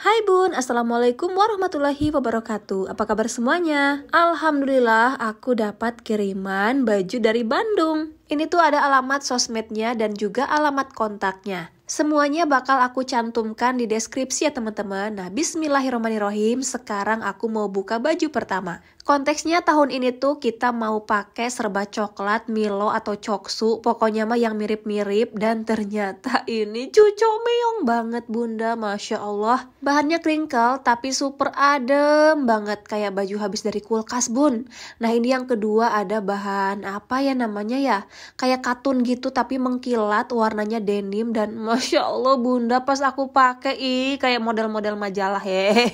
Hai Bun, Assalamualaikum warahmatullahi wabarakatuh Apa kabar semuanya? Alhamdulillah aku dapat kiriman baju dari Bandung Ini tuh ada alamat sosmednya dan juga alamat kontaknya Semuanya bakal aku cantumkan di deskripsi ya teman-teman Nah bismillahirrahmanirrahim. sekarang aku mau buka baju pertama Konteksnya tahun ini tuh kita mau pakai serba coklat, Milo atau Coksu, pokoknya mah yang mirip-mirip dan ternyata ini cucu meong banget bunda, Masya Allah. Bahannya kringkel tapi super adem banget kayak baju habis dari kulkas bun. Nah ini yang kedua ada bahan apa ya namanya ya, kayak katun gitu tapi mengkilat warnanya denim dan Masya Allah bunda pas aku pakai ih kayak model-model majalah hehehe.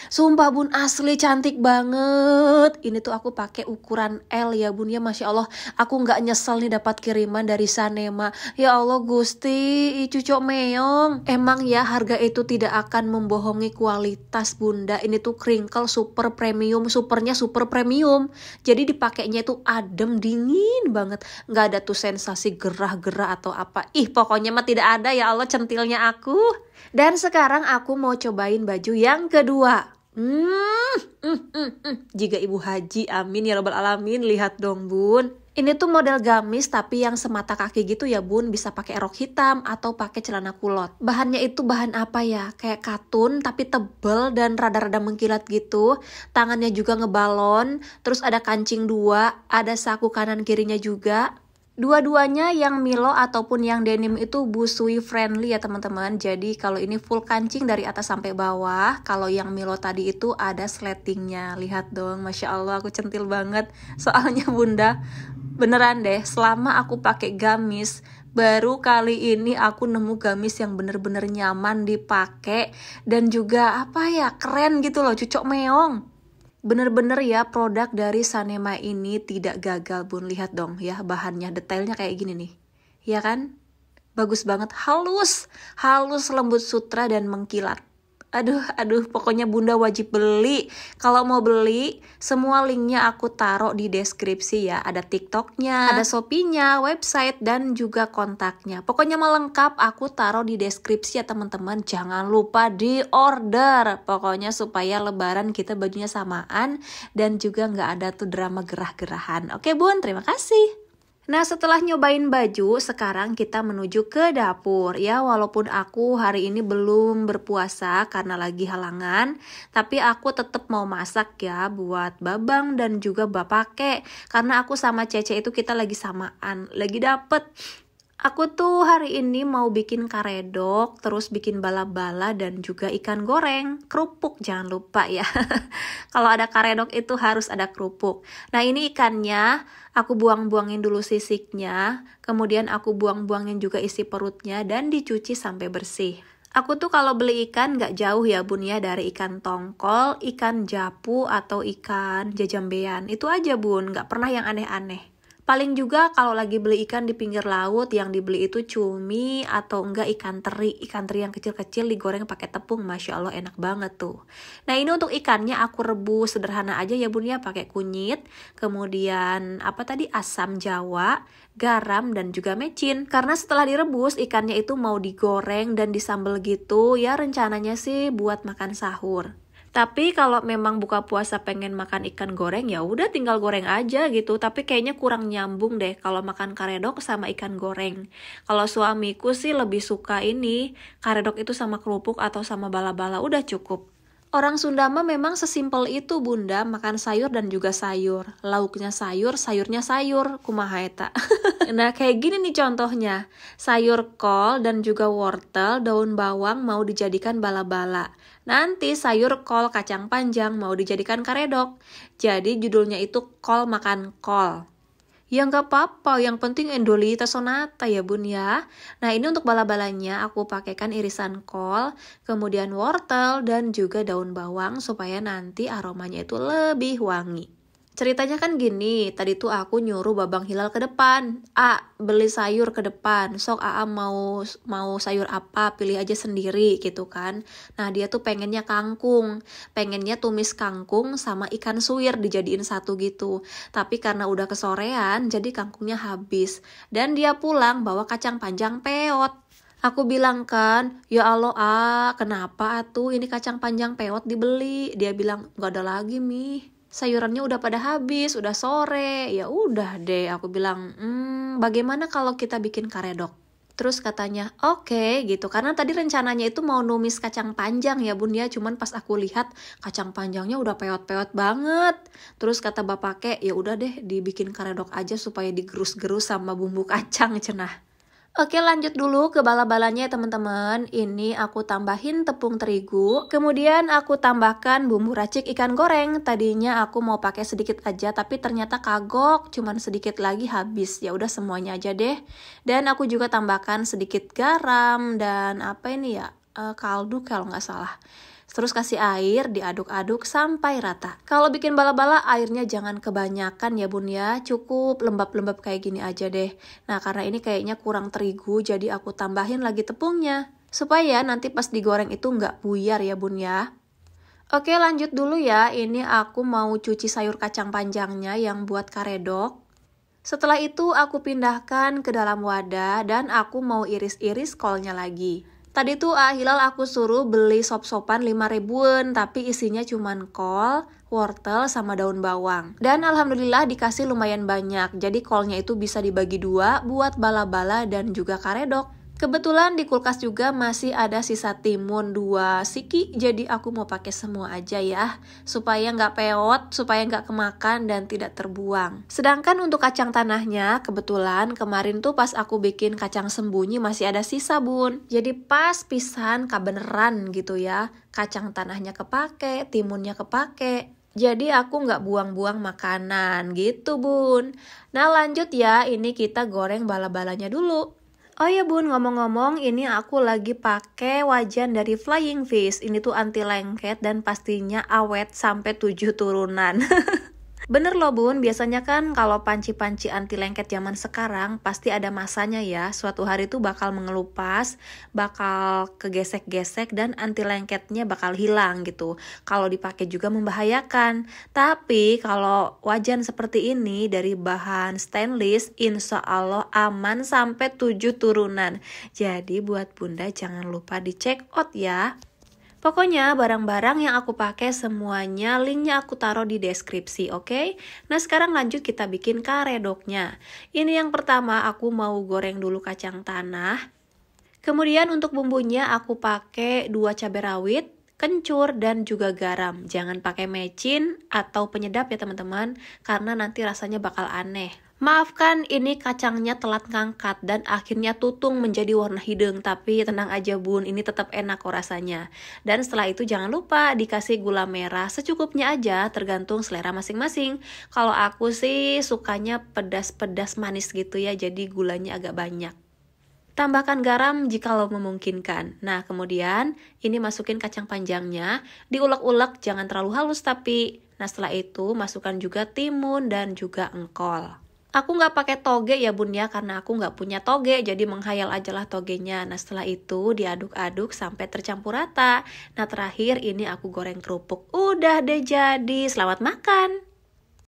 Sumpah bun asli cantik banget banget. Ini tuh aku pakai ukuran L ya bun ya, masya Allah. Aku nggak nyesel nih dapat kiriman dari Sanema. Ya Allah gusti, cucok meong. Emang ya harga itu tidak akan membohongi kualitas bunda. Ini tuh crinkle super premium, supernya super premium. Jadi dipakainya itu adem dingin banget. Nggak ada tuh sensasi gerah-gerah atau apa. Ih pokoknya mah tidak ada ya Allah centilnya aku. Dan sekarang aku mau cobain baju yang kedua. Hmm, hmm, hmm. hmm. jika Ibu Haji, amin ya robbal alamin, lihat dong bun. Ini tuh model gamis tapi yang semata kaki gitu ya bun, bisa pakai rok hitam atau pakai celana kulot. Bahannya itu bahan apa ya? Kayak katun tapi tebel dan rada-rada mengkilat gitu. Tangannya juga ngebalon, terus ada kancing dua, ada saku kanan kirinya juga. Dua-duanya yang Milo ataupun yang denim itu busui friendly ya teman-teman. Jadi kalau ini full kancing dari atas sampai bawah, kalau yang Milo tadi itu ada sletingnya. Lihat dong, Masya Allah aku centil banget. Soalnya bunda, beneran deh selama aku pakai gamis baru kali ini aku nemu gamis yang bener-bener nyaman dipakai dan juga apa ya keren gitu loh cucok meong Bener-bener ya produk dari Sanema ini tidak gagal bun lihat dong ya bahannya detailnya kayak gini nih ya kan bagus banget halus halus lembut sutra dan mengkilat aduh aduh pokoknya bunda wajib beli kalau mau beli semua linknya aku taruh di deskripsi ya ada tiktoknya ada shopee-nya website dan juga kontaknya pokoknya mau lengkap aku taruh di deskripsi ya teman-teman jangan lupa di order pokoknya supaya lebaran kita bajunya samaan dan juga nggak ada tuh drama gerah-gerahan oke bun terima kasih Nah, setelah nyobain baju, sekarang kita menuju ke dapur ya. Walaupun aku hari ini belum berpuasa karena lagi halangan, tapi aku tetap mau masak ya buat Babang dan juga Bapak Kek. karena aku sama Cece itu kita lagi samaan, lagi dapet. Aku tuh hari ini mau bikin karedok, terus bikin bala-bala dan juga ikan goreng, kerupuk jangan lupa ya. Kalau ada karedok itu harus ada kerupuk. Nah ini ikannya, aku buang-buangin dulu sisiknya, kemudian aku buang-buangin juga isi perutnya dan dicuci sampai bersih. Aku tuh kalau beli ikan gak jauh ya bun ya dari ikan tongkol, ikan japu, atau ikan jajambean. Itu aja bun, gak pernah yang aneh-aneh. Paling juga kalau lagi beli ikan di pinggir laut yang dibeli itu cumi atau enggak ikan teri. Ikan teri yang kecil-kecil digoreng pakai tepung, Masya Allah enak banget tuh. Nah ini untuk ikannya aku rebus sederhana aja ya bun ya pakai kunyit, kemudian apa tadi asam jawa, garam dan juga mecin. Karena setelah direbus ikannya itu mau digoreng dan disambel gitu ya rencananya sih buat makan sahur. Tapi kalau memang buka puasa pengen makan ikan goreng ya udah tinggal goreng aja gitu. Tapi kayaknya kurang nyambung deh kalau makan karedok sama ikan goreng. Kalau suamiku sih lebih suka ini karedok itu sama kerupuk atau sama bala-bala udah cukup. Orang Sunda memang sesimpel itu bunda makan sayur dan juga sayur lauknya sayur sayurnya sayur kumaha eta nah kayak gini nih contohnya sayur kol dan juga wortel daun bawang mau dijadikan bala-bala Nanti sayur kol kacang panjang mau dijadikan karedok. Jadi judulnya itu kol makan kol. Ya nggak apa-apa, yang penting Endolita sonata ya bun ya. Nah ini untuk bala-balanya aku pakaikan irisan kol, kemudian wortel dan juga daun bawang supaya nanti aromanya itu lebih wangi. Ceritanya kan gini, tadi tuh aku nyuruh Babang Hilal ke depan. A, beli sayur ke depan. Sok AA mau mau sayur apa, pilih aja sendiri gitu kan. Nah, dia tuh pengennya kangkung. Pengennya tumis kangkung sama ikan suwir dijadiin satu gitu. Tapi karena udah kesorean, jadi kangkungnya habis. Dan dia pulang bawa kacang panjang peot. Aku bilang kan, ya Allah ah, kenapa atuh ini kacang panjang peot dibeli? Dia bilang, gak ada lagi mi sayurannya udah pada habis, udah sore. Ya udah deh, aku bilang, "Hmm, bagaimana kalau kita bikin karedok?" Terus katanya, oke okay, gitu. Karena tadi rencananya itu mau numis kacang panjang ya bun ya. Cuman pas aku lihat kacang panjangnya udah peot-peot banget. Terus kata bapaknya, ya udah deh dibikin karedok aja supaya digerus-gerus sama bumbu kacang cenah. Oke lanjut dulu ke bala-balanya ya teman-teman Ini aku tambahin tepung terigu Kemudian aku tambahkan bumbu racik ikan goreng Tadinya aku mau pakai sedikit aja Tapi ternyata kagok Cuman sedikit lagi habis Ya udah semuanya aja deh Dan aku juga tambahkan sedikit garam Dan apa ini ya eh, Kaldu kalau nggak salah Terus kasih air, diaduk-aduk sampai rata. Kalau bikin bala-bala, airnya jangan kebanyakan ya bun ya. Cukup lembab-lembab kayak gini aja deh. Nah karena ini kayaknya kurang terigu, jadi aku tambahin lagi tepungnya. Supaya nanti pas digoreng itu nggak buyar ya bun ya. Oke lanjut dulu ya, ini aku mau cuci sayur kacang panjangnya yang buat karedok. Setelah itu aku pindahkan ke dalam wadah dan aku mau iris-iris kolnya lagi. Tadi tuh ah, Hilal aku suruh beli sop-sopan 5 ribuan, tapi isinya cuman kol, wortel, sama daun bawang. Dan alhamdulillah dikasih lumayan banyak, jadi kolnya itu bisa dibagi dua buat bala-bala dan juga karedok. Kebetulan di kulkas juga masih ada sisa timun dua siki, jadi aku mau pakai semua aja ya, supaya nggak peot, supaya nggak kemakan dan tidak terbuang. Sedangkan untuk kacang tanahnya, kebetulan kemarin tuh pas aku bikin kacang sembunyi masih ada sisa bun. Jadi pas pisan kabeneran gitu ya, kacang tanahnya kepake, timunnya kepake, jadi aku nggak buang-buang makanan gitu bun. Nah lanjut ya, ini kita goreng bala-balanya dulu. Oh iya bun, ngomong-ngomong ini aku lagi pakai wajan dari Flying Fish. Ini tuh anti lengket dan pastinya awet sampai tujuh turunan. Bener loh bun, biasanya kan kalau panci-panci anti lengket zaman sekarang pasti ada masanya ya. Suatu hari itu bakal mengelupas, bakal kegesek-gesek dan anti lengketnya bakal hilang gitu. Kalau dipakai juga membahayakan. Tapi kalau wajan seperti ini dari bahan stainless, insya Allah aman sampai 7 turunan. Jadi buat bunda jangan lupa dicek out ya. Pokoknya barang-barang yang aku pakai semuanya linknya aku taruh di deskripsi, oke? Okay? Nah sekarang lanjut kita bikin karedoknya. Ini yang pertama aku mau goreng dulu kacang tanah. Kemudian untuk bumbunya aku pakai 2 cabai rawit, kencur, dan juga garam. Jangan pakai mecin atau penyedap ya teman-teman, karena nanti rasanya bakal aneh. Maafkan ini kacangnya telat ngangkat dan akhirnya tutung menjadi warna hidung Tapi tenang aja bun ini tetap enak kok rasanya Dan setelah itu jangan lupa dikasih gula merah secukupnya aja tergantung selera masing-masing Kalau aku sih sukanya pedas-pedas manis gitu ya jadi gulanya agak banyak Tambahkan garam jika lo memungkinkan. Nah, kemudian ini masukin kacang panjangnya, diulek-ulek jangan terlalu halus tapi. Nah, setelah itu masukkan juga timun dan juga engkol. Aku nggak pakai toge ya bun ya karena aku nggak punya toge jadi menghayal aja lah togenya. Nah setelah itu diaduk-aduk sampai tercampur rata. Nah terakhir ini aku goreng kerupuk. Udah deh jadi. Selamat makan.